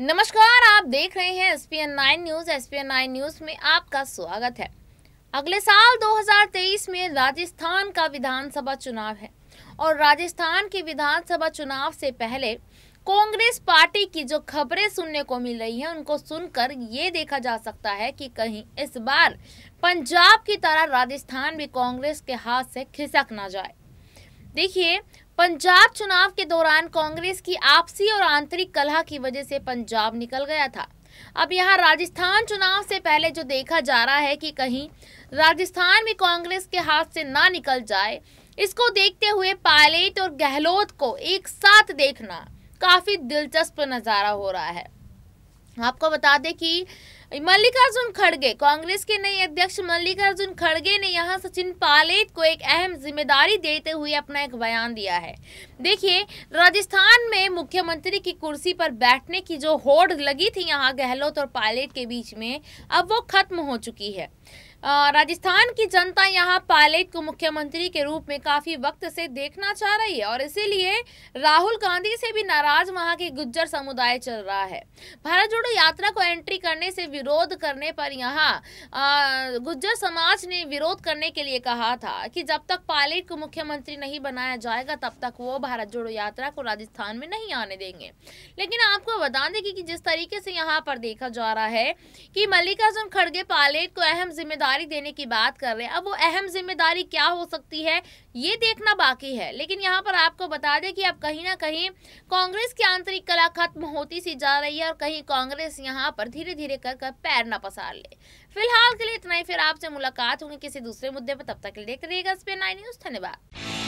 नमस्कार आप देख रहे हैं S P N nine news S P N nine news में आपका स्वागत है अगले साल 2023 में राजस्थान का विधानसभा चुनाव है और राजस्थान के विधानसभा चुनाव से पहले कांग्रेस पार्टी की जो खबरें सुनने को मिल रही हैं उनको सुनकर ये देखा जा सकता है कि कहीं इस बार पंजाब की तरह राजस्थान भी कांग्रेस के हाथ से खिसक ना जाए देखिए पंजाब चुनाव के दौरान कांग्रेस की आपसी और आंतरिक कलह की वजह से पंजाब निकल गया था अब यहाँ राजस्थान चुनाव से पहले जो देखा जा रहा है कि कहीं राजस्थान में कांग्रेस के हाथ से ना निकल जाए इसको देखते हुए पायलट और गहलोत को एक साथ देखना काफी दिलचस्प नज़ारा हो रहा है आपको बता दें कि मल्लिकार्जुन खड़गे कांग्रेस के नए अध्यक्ष मल्लिकार्जुन खड़गे ने यहां सचिन पायलट को एक अहम जिम्मेदारी देते हुए अपना एक बयान दिया है देखिए राजस्थान में मुख्यमंत्री की कुर्सी पर बैठने की जो होड़ लगी थी यहां गहलोत और पायलट के बीच में अब वो खत्म हो चुकी है राजस्थान की जनता यहाँ पायलट को मुख्यमंत्री के रूप में काफी वक्त से देखना चाह रही है और इसीलिए राहुल गांधी से भी नाराज वहाँ के गुज्जर समुदाय चल रहा है भारत जोड़ो यात्रा को एंट्री करने से विरोध करने पर यहाँ गुज्जर समाज ने विरोध करने के लिए कहा था कि जब तक पायलट को मुख्यमंत्री नहीं बनाया जाएगा तब तक वो भारत जोड़ो यात्रा को राजस्थान में नहीं आने देंगे लेकिन आपको बता दें कि जिस तरीके से यहाँ पर देखा जा रहा है कि मल्लिकार्जुन खड़गे पायलट को अहम जिम्मेदारी जिम्मेदारी देने की बात कर रहे हैं अब वो अहम जिम्मेदारी क्या हो सकती है ये देखना बाकी है लेकिन यहाँ पर आपको बता दें कि अब कहीं ना कहीं कांग्रेस की आंतरिक कला खत्म होती सी जा रही है और कहीं कांग्रेस यहाँ पर धीरे धीरे कर कर पैर ना पसार ले फिलहाल के लिए इतना ही फिर आपसे मुलाकात होगी किसी दूसरे मुद्दे पर तब तक के लिए देखते रहिएगा इस पे नाइन न्यूज़ धन्यवाद